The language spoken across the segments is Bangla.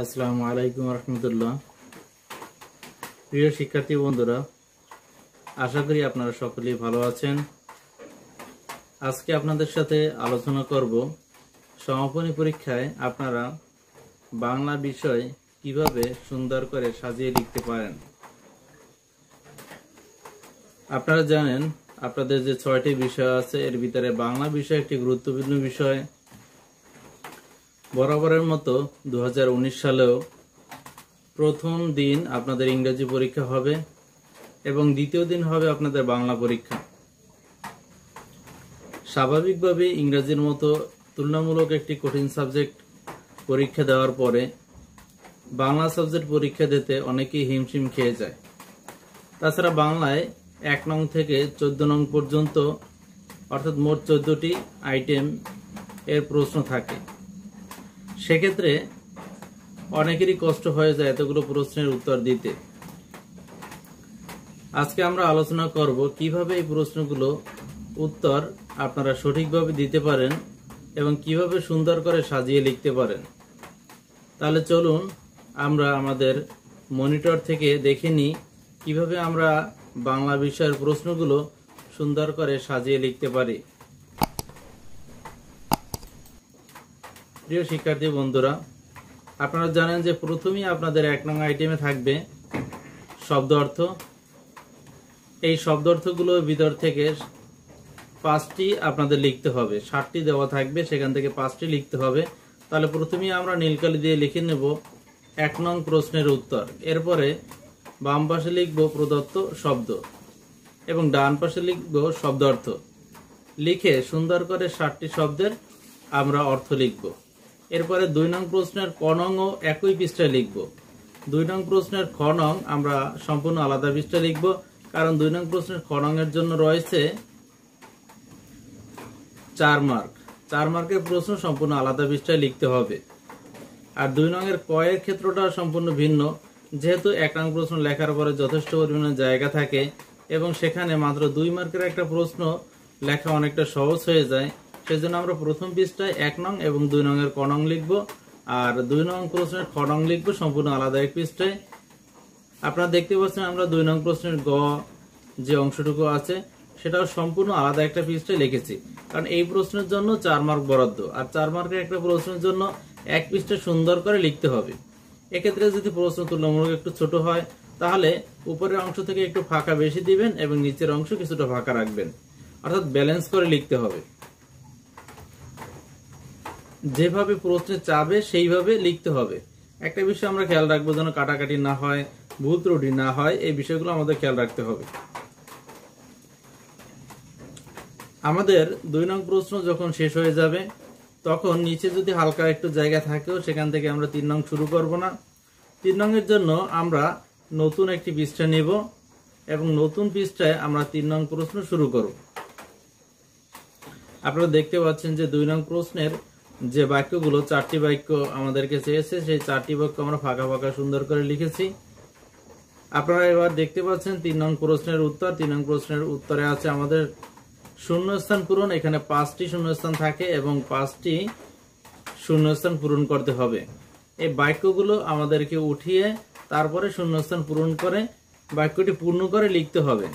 আসসালামু আলাইকুম রহমতুল্লাহ প্রিয় শিক্ষার্থী বন্ধুরা আশা করি আপনারা সকলেই ভালো আছেন আজকে আপনাদের সাথে আলোচনা করব সমাপনী পরীক্ষায় আপনারা বাংলা বিষয় কিভাবে সুন্দর করে সাজিয়ে লিখতে পারেন আপনারা জানেন আপনাদের যে ছয়টি বিষয় আছে এর ভিতরে বাংলা বিষয় একটি গুরুত্বপূর্ণ বিষয় বরাবরের মতো দু সালেও প্রথম দিন আপনাদের ইংরেজি পরীক্ষা হবে এবং দ্বিতীয় দিন হবে আপনাদের বাংলা পরীক্ষা স্বাভাবিকভাবে ইংরেজির মতো তুলনামূলক একটি কঠিন সাবজেক্ট পরীক্ষা দেওয়ার পরে বাংলা সাবজেক্ট পরীক্ষা দিতে অনেকেই হিমশিম খেয়ে যায় তাছাড়া বাংলায় এক নং থেকে চোদ্দ নং পর্যন্ত অর্থাৎ মোট চোদ্দটি আইটেম এর প্রশ্ন থাকে সেক্ষেত্রে অনেকেরই কষ্ট হয়ে যায় এতগুলো প্রশ্নের উত্তর দিতে আজকে আমরা আলোচনা করব কিভাবে এই প্রশ্নগুলো উত্তর আপনারা সঠিকভাবে দিতে পারেন এবং কিভাবে সুন্দর করে সাজিয়ে লিখতে পারেন তাহলে চলুন আমরা আমাদের মনিটর থেকে দেখে নিই কীভাবে আমরা বাংলা বিষয়ের প্রশ্নগুলো সুন্দর করে সাজিয়ে লিখতে পারি প্রিয় শিক্ষার্থী বন্ধুরা আপনারা জানেন যে প্রথমেই আপনাদের এক নং আইটেমে থাকবে শব্দ অর্থ এই শব্দ অর্থগুলোর ভিতর থেকে পাঁচটি আপনাদের লিখতে হবে ষাটটি দেওয়া থাকবে সেখান থেকে পাঁচটি লিখতে হবে তাহলে প্রথমেই আমরা নীলকালি দিয়ে লিখে নেব এক নং প্রশ্নের উত্তর এরপরে বাম পাশে লিখব প্রদত্ত শব্দ এবং ডান পাশে লিখব অর্থ লিখে সুন্দর করে ষাটটি শব্দের আমরা অর্থ লিখব এরপরে দুই নং প্রশ্নের কনং ও একই পৃষ্ঠায় লিখব দুই নং প্রশ্নের খনং আমরা সম্পূর্ণ আলাদা পৃষ্ঠায় লিখব কারণ দুই নং প্রশ্নের খনং এর জন্য রয়েছে চার মার্ক চার মার্কের প্রশ্ন সম্পূর্ণ আলাদা পৃষ্ঠায় লিখতে হবে আর দুই নংয়ের কয়ের ক্ষেত্রটা সম্পূর্ণ ভিন্ন যেহেতু এক নং প্রশ্ন লেখার পরে যথেষ্ট পরিমাণে জায়গা থাকে এবং সেখানে মাত্র দুই মার্কের একটা প্রশ্ন লেখা অনেকটা সহজ হয়ে যায় সেজন্য আমরা প্রথম পৃষ্ঠায় এক নং এবং দুই নং এর কনং লিখব আর দুই নং প্রশ্নের খনং লিখব সম্পূর্ণ আলাদা এক পৃষ্ঠায় আপনারা দেখতে পাচ্ছেন আমরা দুই নং প্রশ্নের গ যে অংশটুকু আছে সেটাও সম্পূর্ণ আলাদা একটা পৃষ্ঠায় লিখেছি কারণ এই প্রশ্নের জন্য চার মার্ক বরাদ্দ আর চার মার্কের একটা প্রশ্নের জন্য এক পৃষ্ঠা সুন্দর করে লিখতে হবে এক্ষেত্রে যদি প্রশ্ন তুলনামূলক একটু ছোট হয় তাহলে উপরের অংশ থেকে একটু ফাঁকা বেশি দিবেন এবং নিচের অংশ কিছুটা ফাঁকা রাখবেন অর্থাৎ ব্যালেন্স করে লিখতে হবে যেভাবে প্রশ্নে চাবে সেইভাবে লিখতে হবে একটা বিষয় আমরা খেয়াল রাখবো যেন কাটাকাটি না হয় ভুল ত্রুটি না হয় এই বিষয়গুলো আমাদের খেয়াল রাখতে হবে আমাদের দুই নং প্রশ্ন যখন শেষ হয়ে যাবে তখন নিচে যদি হালকা একটু জায়গা থাকেও সেখান থেকে আমরা তিন নং শুরু করব না তিন নংয়ের জন্য আমরা নতুন একটি পৃষ্ঠা নেব এবং নতুন পৃষ্ঠায় আমরা তিন নং প্রশ্ন শুরু করব আপনারা দেখতে পাচ্ছেন যে দুই নং প্রশ্নের যে বাক্যগুলো চারটি বাক্য আমাদেরকে চেয়েছে সেই চারটি বাক্য আমরা ফাঁকা ফাঁকা সুন্দর করে লিখেছি আপনারা এবার দেখতে পাচ্ছেন তিন নং প্রশ্নের উত্তর তিন নং প্রশ্নের উত্তরে আছে আমাদের শূন্যস্থান পূরণ এখানে পাঁচটি শূন্যস্থান থাকে এবং পাঁচটি শূন্যস্থান পূরণ করতে হবে এই বাক্যগুলো আমাদেরকে উঠিয়ে তারপরে শূন্যস্থান পূরণ করে বাক্যটি পূর্ণ করে লিখতে হবে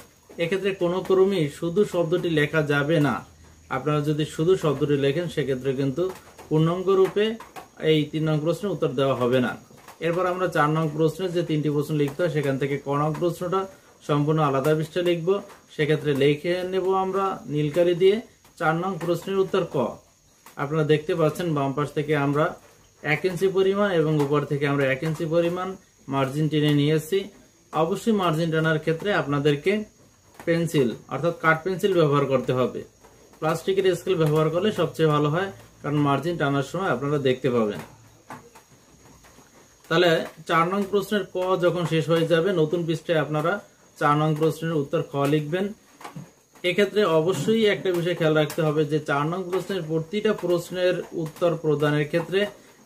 এক্ষেত্রে কোনো কর্মী শুধু শব্দটি লেখা যাবে না আপনারা যদি শুধু শব্দটি লেখেন সেক্ষেত্রে কিন্তু পূর্ণাঙ্গ রূপে এই তিন নং প্রশ্নের উত্তর দেওয়া হবে না এরপর আমরা চার নং প্রশ্নের যে তিনটি প্রশ্ন লিখতে হয় সেখান থেকে ক নং প্রশ্নটা সম্পূর্ণ আলাদা পৃষ্ঠা লিখবো সেক্ষেত্রে লিখে নেব আমরা নীলকালি দিয়ে চার নং প্রশ্নের উত্তর ক আপনারা দেখতে পাচ্ছেন বাম পাশ থেকে আমরা এক ইঞ্চি পরিমাণ এবং উপর থেকে আমরা এক ইঞ্চি পরিমাণ মার্জিন টেনে নিয়ে এসেছি অবশ্যই মার্জিন টানার ক্ষেত্রে আপনাদেরকে পেন্সিল অর্থাৎ কাঠ পেন্সিল ব্যবহার করতে হবে প্লাস্টিকের স্কেল ব্যবহার করলে সবচেয়ে ভালো হয় কারণ মার্জিন টানার সময় আপনারা দেখতে পাবেন তাহলে চার নং প্রশ্নের ক যখন শেষ হয়ে যাবে নতুন পৃষ্ঠায় আপনারা চার নং প্রশ্নের উত্তর খ লিখবেন এক্ষেত্রে অবশ্যই একটা বিষয় খেয়াল রাখতে হবে যে চার নং প্রশ্নের প্রতিটা প্রশ্নের উত্তর প্রদানের ক্ষেত্রে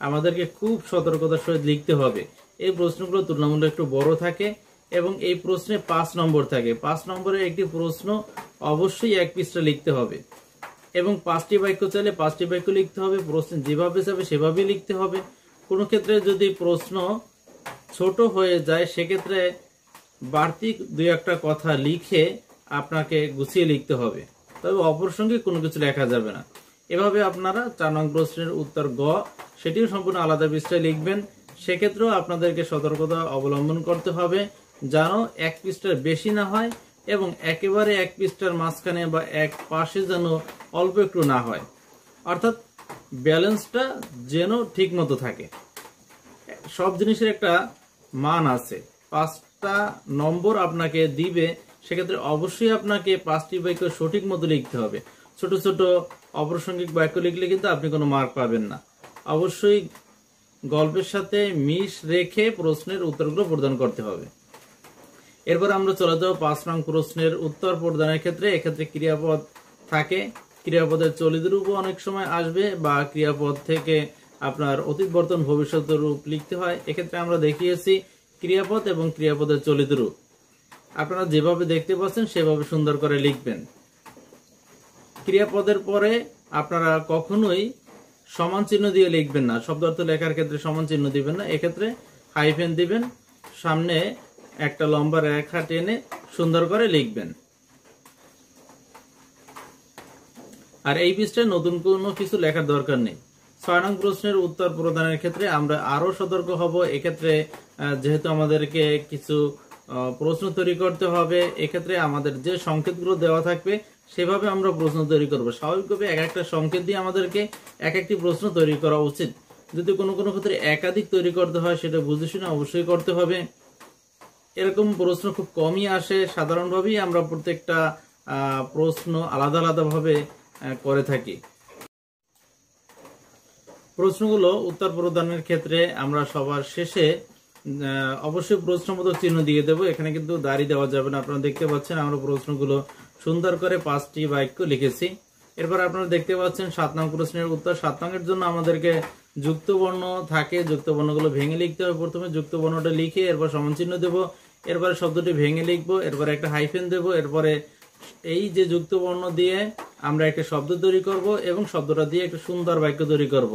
আমাদেরকে খুব সতর্কতার সহিত লিখতে হবে এই প্রশ্নগুলো তুলনামূলক একটু বড় থাকে এবং এই প্রশ্নে পাঁচ নম্বর থাকে পাঁচ নম্বরের একটি প্রশ্ন অবশ্যই এক পৃষ্ঠা লিখতে হবে এবং পাঁচটি বাক্য চাইলে পাঁচটি বাক্য লিখতে হবে প্রশ্ন যেভাবে চাবে সেভাবেই লিখতে হবে কোনো ক্ষেত্রে যদি প্রশ্ন ছোট হয়ে যায় সেক্ষেত্রে বাড়তি দুই একটা কথা লিখে আপনাকে গুছিয়ে লিখতে হবে তবে অপ্রসঙ্গে কোনো কিছু লেখা যাবে না এভাবে আপনারা চার নং প্রশ্নের উত্তর গ সেটিও সম্পূর্ণ আলাদা পৃষ্ঠায় লিখবেন সেক্ষেত্রেও আপনাদেরকে সতর্কতা অবলম্বন করতে হবে যেন এক পৃষ্ঠার বেশি না হয় এবং একেবারে এক পৃষ্ঠার মাঝখানে বা এক পাশে যেন অল্প একটু না হয় অর্থাৎ ব্যালেন্সটা যেন ঠিক মতো থাকে সব জিনিসের একটা মান আছে পাঁচটা নম্বর আপনাকে দিবে সেক্ষেত্রে অবশ্যই আপনাকে পাঁচটি বাক্য সঠিক মতো লিখতে হবে ছোট ছোট অপ্রাসঙ্গিক বাক্য লিখলে কিন্তু আপনি কোনো মার্ক পাবেন না অবশ্যই গল্পের সাথে মিশ রেখে প্রশ্নের উত্তরগুলো প্রদান করতে হবে এরপর আমরা চলে যাবো পাঁচ নং প্রশ্নের উত্তর প্রদানের ক্ষেত্রে এক্ষেত্রে ক্রিয়াপদ থাকে ক্রিয়াপদের চলিত রূপও অনেক সময় আসবে বা ক্রিয়াপদ থেকে আপনার অতিবর্তন ভবিষ্যৎ রূপ লিখতে হয় এক্ষেত্রে আমরা দেখিয়েছি ক্রিয়াপদ এবং ক্রিয়াপদের চলিত রূপ আপনারা যেভাবে দেখতে পাচ্ছেন সেভাবে সুন্দর করে লিখবেন ক্রিয়াপদের পরে আপনারা কখনোই সমান চিহ্ন দিয়ে লিখবেন না শব্দার্থ লেখার ক্ষেত্রে সমান চিহ্ন দিবেন না এক্ষেত্রে হাইফেন দিবেন সামনে একটা লম্বা রেখা টেনে সুন্দর করে লিখবেন আর এই পৃষ্ঠায় নতুন কোনো কিছু লেখার দরকার নেই ছয় নং প্রশ্নের উত্তর প্রদানের ক্ষেত্রে আমরা আরো সতর্ক হব এক্ষেত্রে যেহেতু আমাদেরকে কিছু প্রশ্ন তৈরি করতে হবে এক্ষেত্রে আমাদের যে সংকেতগুলো দেওয়া থাকবে সেভাবে আমরা প্রশ্ন তৈরি করব স্বাভাবিকভাবে এক একটা সংকেত দিয়ে আমাদেরকে এক একটি প্রশ্ন তৈরি করা উচিত যদি কোনো কোনো ক্ষেত্রে একাধিক তৈরি করতে হয় সেটা বুঝে শুনে অবশ্যই করতে হবে এরকম প্রশ্ন খুব কমই আসে সাধারণভাবেই আমরা প্রত্যেকটা প্রশ্ন আলাদা আলাদাভাবে করে থাকি প্রশ্নগুলো উত্তর প্রদানের ক্ষেত্রে আমরা সবার শেষে অবশ্যই প্রশ্ন মতো চিহ্ন দিয়ে দেবো এখানে কিন্তু দাঁড়িয়ে দেওয়া যাবে না আপনারা দেখতে পাচ্ছেন আমরা প্রশ্নগুলো সুন্দর করে পাঁচটি বাক্য লিখেছি এরপর আপনারা দেখতে পাচ্ছেন সাত নং প্রশ্নের উত্তর সাত নংয়ের জন্য আমাদেরকে যুক্ত বর্ণ থাকে যুক্ত বর্ণগুলো ভেঙে লিখতে হবে প্রথমে যুক্ত বর্ণটা লিখে এরপর সমানচিহ্ন দেবো এরপরে শব্দটি ভেঙে লিখবো এরপরে একটা হাইফেন দেবো এরপরে এই যে যুক্ত বর্ণ দিয়ে আমরা একটা শব্দ তৈরি করব এবং শব্দটা দিয়ে একটা সুন্দর বাক্য তৈরি করব।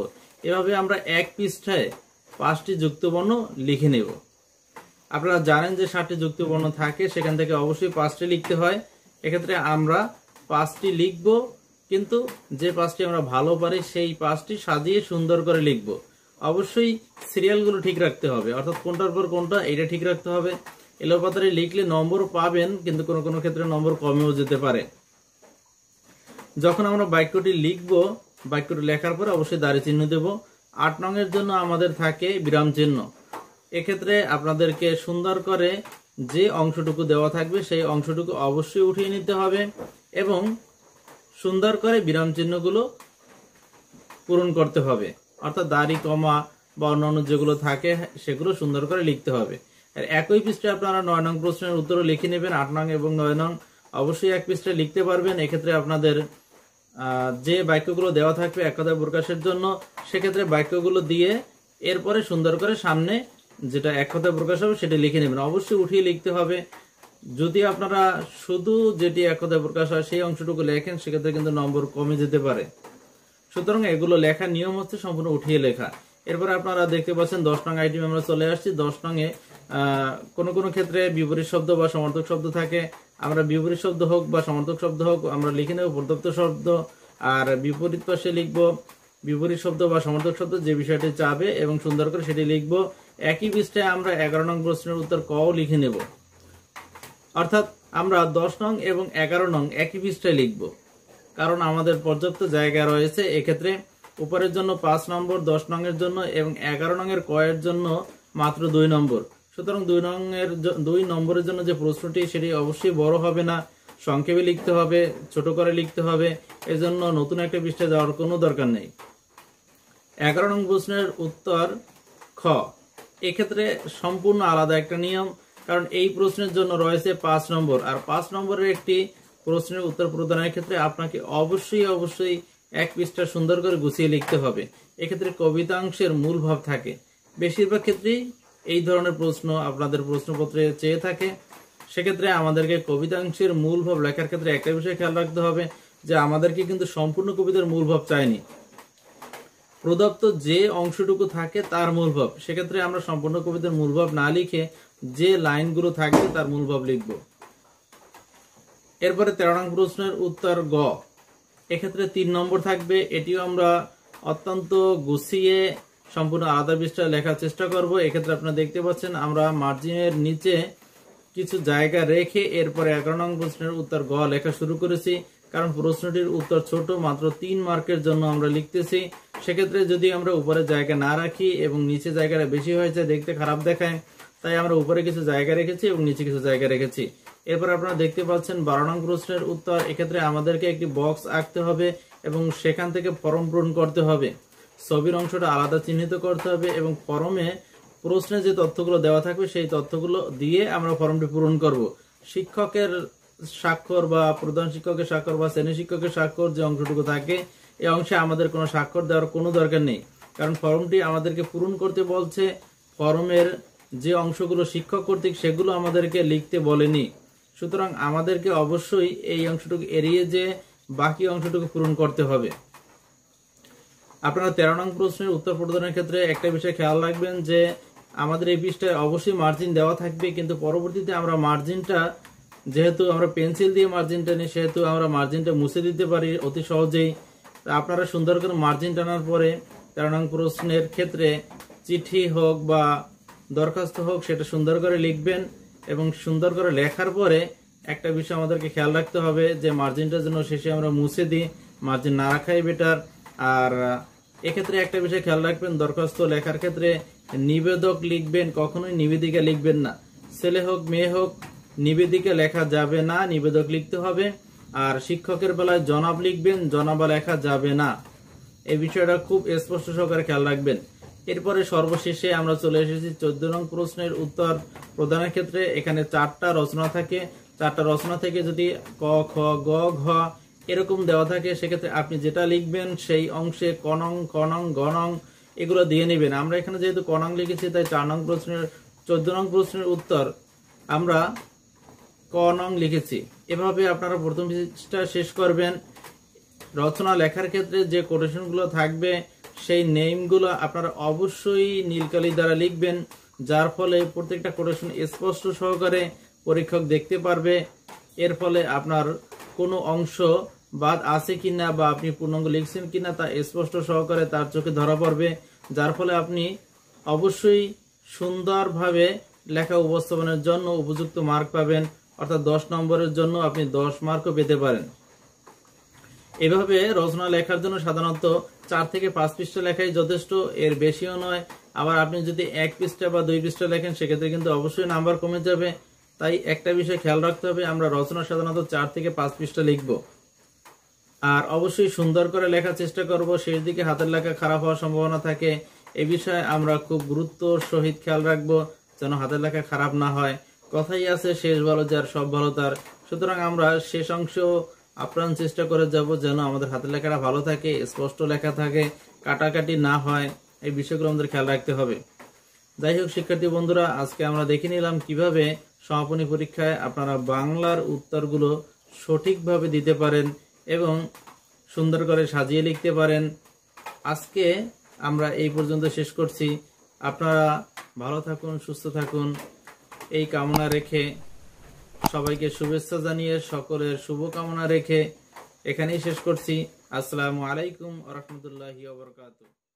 এভাবে আমরা এক পৃষ্ঠায় পাঁচটি যুক্তবর্ণ লিখে নেব আপনারা জানেন যে ষাটটি যুক্তবর্ণ থাকে সেখান থেকে অবশ্যই পাঁচটি লিখতে হয় এক্ষেত্রে আমরা পাঁচটি লিখব কিন্তু যে পাঁচটি আমরা ভালো পারি সেই পাঁচটি সাজিয়ে সুন্দর করে লিখব অবশ্যই সিরিয়ালগুলো ঠিক রাখতে হবে অর্থাৎ কোনটার পর কোনটা এটা ঠিক রাখতে হবে এলোপাতারে লিখলে নম্বর পাবেন কিন্তু কোনো কোনো ক্ষেত্রে নম্বর কমেও যেতে পারে যখন আমরা বাক্যটি লিখব বাক্যটি লেখার পর অবশ্যই দাড়ি চিহ্ন দেব আট নংয়ের জন্য আমাদের থাকে বিরাম চিহ্ন এক্ষেত্রে আপনাদেরকে সুন্দর করে যে অংশটুকু দেওয়া থাকবে সেই অংশটুকু অবশ্যই উঠিয়ে নিতে হবে এবং সুন্দর করে বিরাম চিহ্নগুলো পূরণ করতে হবে অর্থাৎ দাড়ি কমা বা অন্যান্য যেগুলো থাকে সেগুলো সুন্দর করে লিখতে হবে আর একই পৃষ্ঠে আপনারা নয় নং প্রশ্নের উত্তরও লিখে নেবেন আট নং এবং নয় নং অবশ্যই এক পৃষ্ঠে লিখতে পারবেন এক্ষেত্রে আপনাদের যে বাক্যগুলো দেওয়া থাকবে একতা প্রকাশের জন্য সেক্ষেত্রে বাক্যগুলো দিয়ে এরপরে সুন্দর করে সামনে যেটা এক কথায় প্রকাশ হবে সেটা লিখে নেবেন অবশ্যই উঠিয়ে লিখতে হবে যদি আপনারা শুধু যেটি একতায় প্রকাশ হয় সেই অংশটুকু লেখেন সেক্ষেত্রে কিন্তু নম্বর কমে যেতে পারে সুতরাং এগুলো লেখা নিয়ম হচ্ছে সম্পূর্ণ উঠিয়ে লেখা এরপরে আপনারা দেখতে পাচ্ছেন দশ নং আইটেম আমরা চলে আসছি দশ নংয়ে কোনো কোনো ক্ষেত্রে বিপরীত শব্দ বা সমর্থক শব্দ থাকে আমরা বিপরীত শব্দ হোক বা সমর্থক শব্দ হোক আমরা লিখে নেব প্রদত্ত শব্দ আর বিপরীত পাশে লিখব বিপরীত শব্দ বা সমর্থক শব্দ যে বিষয়টি চাবে এবং সুন্দর করে সেটি লিখব একই পৃষ্ঠায় আমরা এগারো নং প্রশ্নের উত্তর কও লিখে নেবো অর্থাৎ আমরা দশ নং এবং এগারো নং একই পৃষ্ঠায় লিখব কারণ আমাদের পর্যাপ্ত জায়গা রয়েছে এক্ষেত্রে উপরের জন্য পাঁচ নম্বর দশ নং এর জন্য এবং এগারো নং এর কয়ের জন্য মাত্র দুই নম্বর সুতরাং দুই নং এর দুই নম্বরের জন্য যে প্রশ্নটি সেটি অবশ্যই বড় হবে না সংক্ষেপে লিখতে হবে ছোট করে লিখতে হবে এজন্য নতুন একটা পৃষ্ঠায় যাওয়ার কোনো দরকার নেই এগারো নং প্রশ্নের উত্তর খ এক্ষেত্রে সম্পূর্ণ আলাদা একটা নিয়ম কারণ এই প্রশ্নের জন্য রয়েছে পাঁচ নম্বর আর পাঁচ নম্বরের একটি প্রশ্নের উত্তর প্রদানের ক্ষেত্রে আপনাকে অবশ্যই অবশ্যই এক পৃষ্ঠা সুন্দর করে গুছিয়ে লিখতে হবে এক্ষেত্রে কবিতাংশের মূল ভাব থাকে বেশিরভাগ ক্ষেত্রেই এই ধরনের প্রশ্ন আপনাদের প্রশ্নপত্রে চেয়ে থাকে সেক্ষেত্রে আমাদেরকে কবিতাংশের মূল ভাব লেখার ক্ষেত্রে একটা বিষয় খেয়াল রাখতে হবে যে আমাদেরকে কিন্তু সম্পূর্ণ কবিতার মূল ভাব চায়নি প্রদত্ত যে অংশটুকু থাকে তার মূল ভাব সেক্ষেত্রে আমরা সম্পূর্ণ কবিতার মূল ভাব না লিখে যে লাইনগুলো থাকবে তার মূলভাব লিখব এরপরে তেরো নং প্রশ্নের উত্তর গ এক্ষেত্রে তিন নম্বর থাকবে এটিও আমরা অত্যন্ত গুছিয়ে সম্পূর্ণ আলাদা বিষটা লেখার চেষ্টা করব এক্ষেত্রে আপনারা দেখতে পাচ্ছেন আমরা মার্জিনের নিচে কিছু জায়গা রেখে এরপরে এগারো নং প্রশ্নের উত্তর গ লেখা শুরু করেছি কারণ প্রশ্নটির উত্তর ছোট মাত্র তিন মার্কের জন্য আমরা লিখতেছি সেক্ষেত্রে যদি আমরা উপরে জায়গা না রাখি এবং নিচে জায়গাটা বেশি হয়েছে দেখতে খারাপ দেখায় তাই আমরা উপরে কিছু জায়গা রেখেছি এবং নিচে কিছু জায়গা রেখেছি এরপর আপনারা দেখতে পাচ্ছেন বারো নং প্রশ্নের উত্তর এক্ষেত্রে আমাদেরকে একটি বক্স আঁকতে হবে এবং সেখান থেকে ফর্ম পূরণ করতে হবে ছবির অংশটা আলাদা চিহ্নিত করতে হবে এবং ফর্মে প্রশ্নে যে তথ্যগুলো দেওয়া থাকবে সেই তথ্যগুলো দিয়ে আমরা ফর্মটি পূরণ করব শিক্ষকের স্বাক্ষর বা প্রধান শিক্ষকের স্বাক্ষর বা শ্রেণী শিক্ষকের স্বাক্ষর যে অংশটুকু থাকে এই অংশে আমাদের কোনো স্বাক্ষর দেওয়ার কোনো দরকার নেই কারণ ফর্মটি আমাদেরকে পূরণ করতে বলছে ফর্মের যে অংশগুলো শিক্ষক কর্তৃক সেগুলো আমাদেরকে লিখতে বলেনি সুতরাং আমাদেরকে অবশ্যই এই অংশটুকু এড়িয়ে যে বাকি অংশটুকু পূরণ করতে হবে আপনারা তেরো নং প্রশ্নের উত্তর প্রদানের ক্ষেত্রে একটা বিষয় খেয়াল রাখবেন যে আমাদের এই পৃষ্ঠায় অবশ্যই মার্জিন দেওয়া থাকবে কিন্তু পরবর্তীতে আমরা মার্জিনটা যেহেতু আমরা পেন্সিল দিয়ে মার্জিনটা নিই সেহেতু আমরা মার্জিনটা মুছে দিতে পারি অতি সহজেই আপনারা সুন্দর করে মার্জিন টানার পরে তেরো নং প্রশ্নের ক্ষেত্রে চিঠি হোক বা দরখাস্ত হোক সেটা সুন্দর করে লিখবেন এবং সুন্দর করে লেখার পরে একটা বিষয় আমাদেরকে খেয়াল রাখতে হবে যে মার্জিনটা যেন শেষে আমরা মুছে দিই মার্জিন না রাখাই বেটার আর এক্ষেত্রে একটা বিষয় খেয়াল রাখবেন দরখাস্ত লেখার ক্ষেত্রে নিবেদক লিখবেন কখনোই নিবেদিকা লিখবেন না ছেলে হোক মেয়ে হোক নিবেদিকা লেখা যাবে না নিবেদক লিখতে হবে আর শিক্ষকের বেলায় জনাব লিখবেন জনাবা লেখা যাবে না এই বিষয়টা খুব স্পষ্ট সহকারে খেয়াল রাখবেন এরপরে সর্বশেষে আমরা চলে এসেছি চোদ্দ নং প্রশ্নের উত্তর প্রদানের ক্ষেত্রে এখানে চারটা রচনা থাকে চারটা রচনা থেকে যদি ক খ গ ঘ এরকম দেওয়া থাকে সেক্ষেত্রে আপনি যেটা লিখবেন সেই অংশে কনং কনং গনং এগুলো দিয়ে নেবেন আমরা এখানে যেহেতু কনং লিখেছি তাই চার নং প্রশ্নের চোদ্দ নং প্রশ্নের উত্তর আমরা ক নং লিখেছি এভাবে আপনারা প্রথম পৃষ্ঠা শেষ করবেন রচনা লেখার ক্ষেত্রে যে কোটেশনগুলো থাকবে সেই নেমগুলো আপনারা অবশ্যই নীলকালি দ্বারা লিখবেন যার ফলে প্রত্যেকটা কোটেশন স্পষ্ট সহকারে পরীক্ষক দেখতে পারবে এর ফলে আপনার কোনো অংশ বাদ আছে কিনা বা আপনি পূর্ণাঙ্গ লিখছেন কিনা তা স্পষ্ট সহকারে তার চোখে ধরা পড়বে যার ফলে আপনি অবশ্যই সুন্দরভাবে লেখা উপস্থাপনের জন্য উপযুক্ত মার্ক পাবেন অর্থাৎ দশ নম্বরের জন্য আপনি দশ মার্কও পেতে পারেন এভাবে রচনা লেখার জন্য সাধারণত চার থেকে পাঁচ পৃষ্ঠা লেখাই যথেষ্ট এর বেশিও নয় আবার আপনি যদি এক পৃষ্ঠা বা দুই পৃষ্ঠা লেখেন সেক্ষেত্রে কিন্তু অবশ্যই নাম্বার কমে যাবে তাই একটা বিষয় খেয়াল রাখতে হবে আমরা রচনা সাধারণত চার থেকে পাঁচ পৃষ্ঠা লিখব আর অবশ্যই সুন্দর করে লেখার চেষ্টা করব শেষ দিকে হাতের লেখা খারাপ হওয়ার সম্ভাবনা থাকে এ বিষয়ে আমরা খুব গুরুত্ব সহিত খেয়াল রাখবো যেন হাতের লেখা খারাপ না হয় কথাই আছে শেষ ভালো যার সব ভালো তার সুতরাং আমরা শেষ অংশ আপ্রাণ চেষ্টা করে যাব যেন আমাদের হাতের লেখাটা ভালো থাকে স্পষ্ট লেখা থাকে কাটাকাটি না হয় এই বিষয়গুলো আমাদের খেয়াল রাখতে হবে যাই হোক শিক্ষার্থী বন্ধুরা আজকে আমরা দেখে নিলাম কিভাবে সমাপনী পরীক্ষায় আপনারা বাংলার উত্তরগুলো সঠিকভাবে দিতে পারেন এবং সুন্দর করে সাজিয়ে লিখতে পারেন আজকে আমরা এই পর্যন্ত শেষ করছি আপনারা ভালো থাকুন সুস্থ থাকুন এই কামনা রেখে সবাইকে শুভেচ্ছা জানিয়ে সকলের শুভকামনা রেখে এখানেই শেষ করছি আসসালামু আলাইকুম রহমতুল্লাহ বরকাত